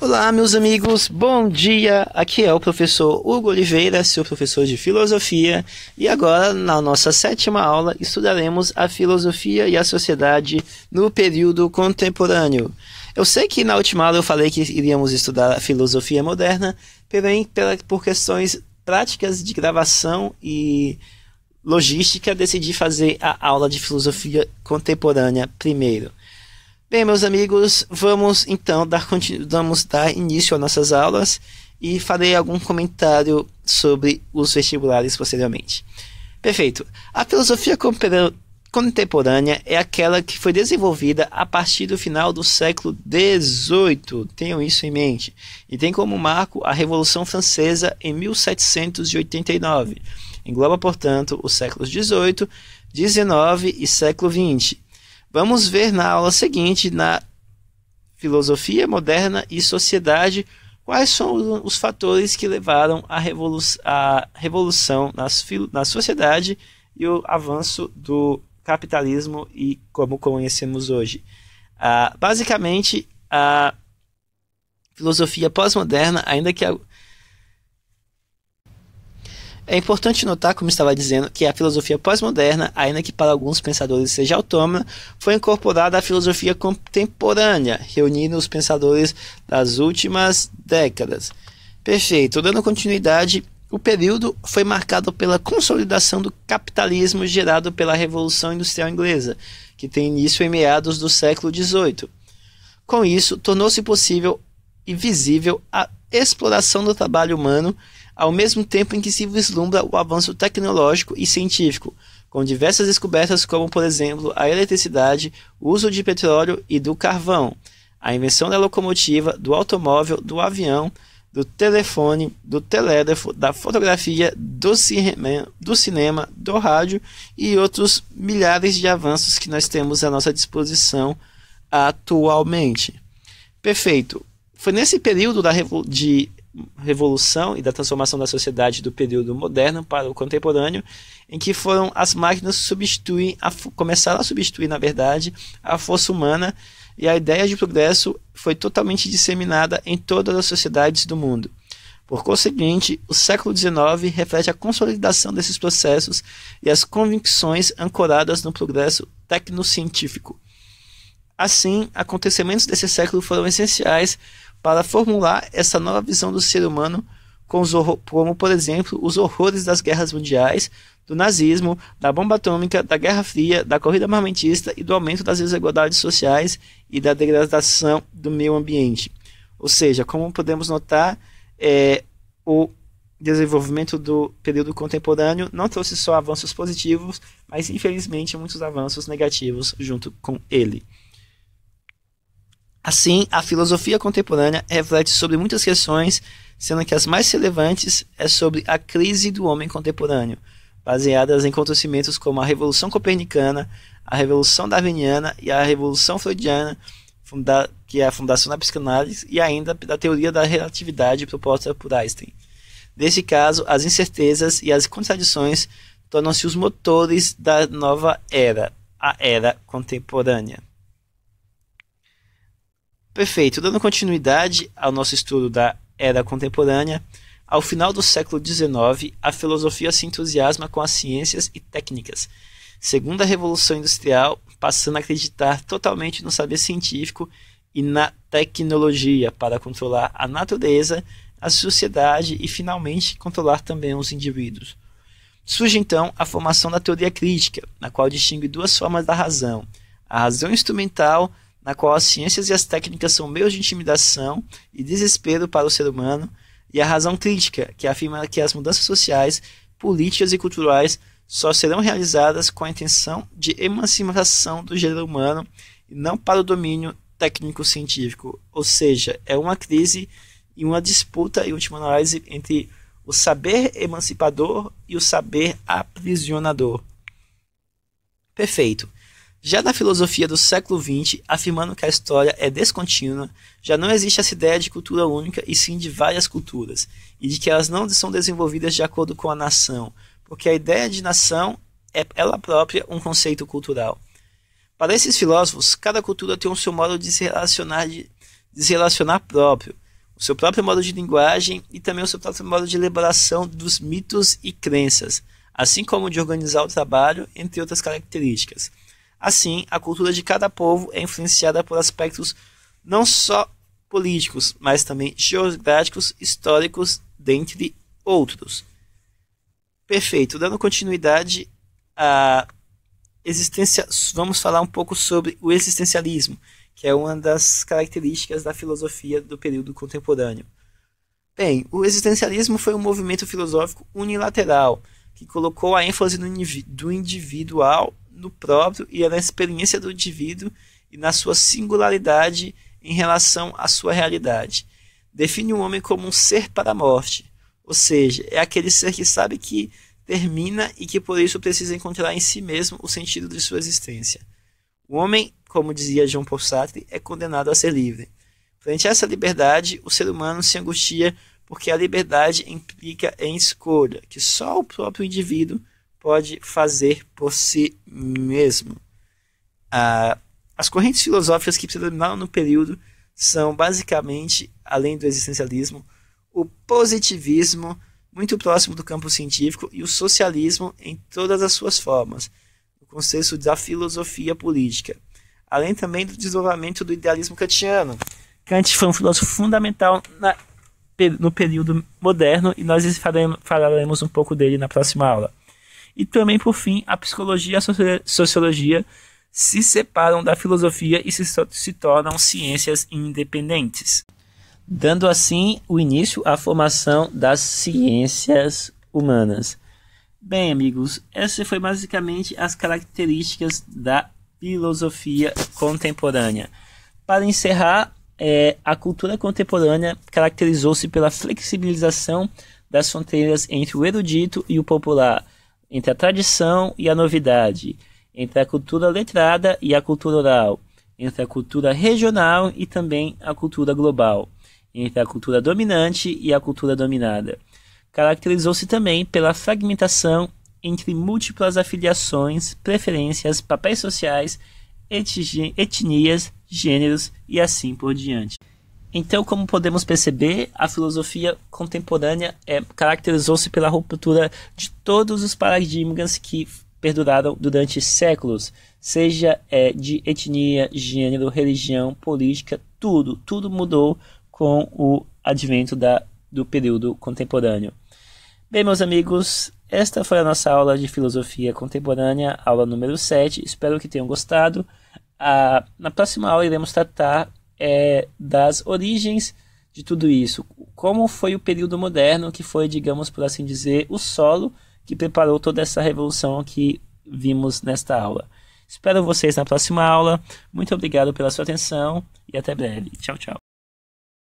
Olá, meus amigos, bom dia! Aqui é o professor Hugo Oliveira, seu professor de filosofia, e agora, na nossa sétima aula, estudaremos a filosofia e a sociedade no período contemporâneo. Eu sei que na última aula eu falei que iríamos estudar a filosofia moderna, porém, por questões práticas de gravação e logística, decidi fazer a aula de filosofia contemporânea primeiro. Bem, meus amigos, vamos então dar, vamos dar início às nossas aulas e farei algum comentário sobre os vestibulares posteriormente. Perfeito. A filosofia contemporânea é aquela que foi desenvolvida a partir do final do século XVIII. Tenham isso em mente. E tem como marco a Revolução Francesa em 1789. Engloba, portanto, os séculos XVIII, XIX e século XX Vamos ver na aula seguinte, na filosofia moderna e sociedade, quais são os fatores que levaram à revolu revolução nas na sociedade e o avanço do capitalismo e como conhecemos hoje. Ah, basicamente, a filosofia pós-moderna, ainda que é importante notar, como estava dizendo, que a filosofia pós-moderna, ainda que para alguns pensadores seja autônoma, foi incorporada à filosofia contemporânea, reunindo os pensadores das últimas décadas. Perfeito. Dando continuidade, o período foi marcado pela consolidação do capitalismo gerado pela Revolução Industrial Inglesa, que tem início em meados do século XVIII. Com isso, tornou-se possível e visível a exploração do trabalho humano, ao mesmo tempo em que se vislumbra o avanço tecnológico e científico, com diversas descobertas como, por exemplo, a eletricidade, o uso de petróleo e do carvão, a invenção da locomotiva, do automóvel, do avião, do telefone, do telégrafo, da fotografia, do, cinema, do cinema, do rádio e outros milhares de avanços que nós temos à nossa disposição atualmente. Perfeito. Foi nesse período da revo de revolução e da transformação da sociedade do período moderno para o contemporâneo, em que foram as máquinas substituir, a, começaram a substituir, na verdade, a força humana e a ideia de progresso foi totalmente disseminada em todas as sociedades do mundo. Por conseguinte, o século XIX reflete a consolidação desses processos e as convicções ancoradas no progresso tecnocientífico Assim, acontecimentos desse século foram essenciais para formular essa nova visão do ser humano, como, por exemplo, os horrores das guerras mundiais, do nazismo, da bomba atômica, da Guerra Fria, da corrida armamentista e do aumento das desigualdades sociais e da degradação do meio ambiente. Ou seja, como podemos notar, é, o desenvolvimento do período contemporâneo não trouxe só avanços positivos, mas infelizmente muitos avanços negativos junto com ele. Assim, a filosofia contemporânea reflete sobre muitas questões, sendo que as mais relevantes é sobre a crise do homem contemporâneo, baseadas em acontecimentos como a Revolução Copernicana, a Revolução Darwiniana e a Revolução Freudiana, que é a fundação da psicanálise, e ainda da teoria da relatividade proposta por Einstein. Nesse caso, as incertezas e as contradições tornam-se os motores da nova era, a era contemporânea. Perfeito. Dando continuidade ao nosso estudo da Era Contemporânea, ao final do século XIX, a filosofia se entusiasma com as ciências e técnicas. Segundo a Revolução Industrial, passando a acreditar totalmente no saber científico e na tecnologia para controlar a natureza, a sociedade e, finalmente, controlar também os indivíduos. Surge então a formação da teoria crítica, na qual distingue duas formas da razão: a razão instrumental na qual as ciências e as técnicas são meios de intimidação e desespero para o ser humano, e a razão crítica, que afirma que as mudanças sociais, políticas e culturais só serão realizadas com a intenção de emancipação do gênero humano e não para o domínio técnico-científico. Ou seja, é uma crise e uma disputa, em última análise, entre o saber emancipador e o saber aprisionador. Perfeito já na filosofia do século XX, afirmando que a história é descontínua, já não existe essa ideia de cultura única e sim de várias culturas, e de que elas não são desenvolvidas de acordo com a nação, porque a ideia de nação é ela própria um conceito cultural. Para esses filósofos, cada cultura tem o seu modo de se relacionar, de, de se relacionar próprio, o seu próprio modo de linguagem e também o seu próprio modo de elaboração dos mitos e crenças, assim como de organizar o trabalho, entre outras características. Assim, a cultura de cada povo é influenciada por aspectos não só políticos, mas também geográficos, históricos, dentre outros. Perfeito. Dando continuidade à existência, vamos falar um pouco sobre o existencialismo, que é uma das características da filosofia do período contemporâneo. Bem, o existencialismo foi um movimento filosófico unilateral que colocou a ênfase do individual no próprio e é na experiência do indivíduo e na sua singularidade em relação à sua realidade. Define o homem como um ser para a morte, ou seja, é aquele ser que sabe que termina e que por isso precisa encontrar em si mesmo o sentido de sua existência. O homem, como dizia João Paul Sartre, é condenado a ser livre. Frente a essa liberdade, o ser humano se angustia porque a liberdade implica em escolha, que só o próprio indivíduo pode fazer por si mesmo. Ah, as correntes filosóficas que predominaram no período são basicamente, além do existencialismo, o positivismo, muito próximo do campo científico, e o socialismo em todas as suas formas, no conceito da filosofia política, além também do desenvolvimento do idealismo kantiano. Kant foi um filósofo fundamental na, no período moderno e nós falaremos um pouco dele na próxima aula. E também, por fim, a psicologia e a sociologia se separam da filosofia e se, se tornam ciências independentes, dando assim o início à formação das ciências humanas. Bem, amigos, essas foi basicamente as características da filosofia contemporânea. Para encerrar, é, a cultura contemporânea caracterizou-se pela flexibilização das fronteiras entre o erudito e o popular entre a tradição e a novidade, entre a cultura letrada e a cultura oral, entre a cultura regional e também a cultura global, entre a cultura dominante e a cultura dominada. Caracterizou-se também pela fragmentação entre múltiplas afiliações, preferências, papéis sociais, etnias, gêneros e assim por diante. Então, como podemos perceber, a filosofia contemporânea é, caracterizou-se pela ruptura de todos os paradigmas que perduraram durante séculos, seja é, de etnia, gênero, religião, política, tudo, tudo mudou com o advento da, do período contemporâneo. Bem, meus amigos, esta foi a nossa aula de filosofia contemporânea, aula número 7. Espero que tenham gostado. Ah, na próxima aula iremos tratar é, das origens de tudo isso. Como foi o período moderno que foi, digamos por assim dizer, o solo que preparou toda essa revolução que vimos nesta aula. Espero vocês na próxima aula. Muito obrigado pela sua atenção e até breve. Tchau, tchau.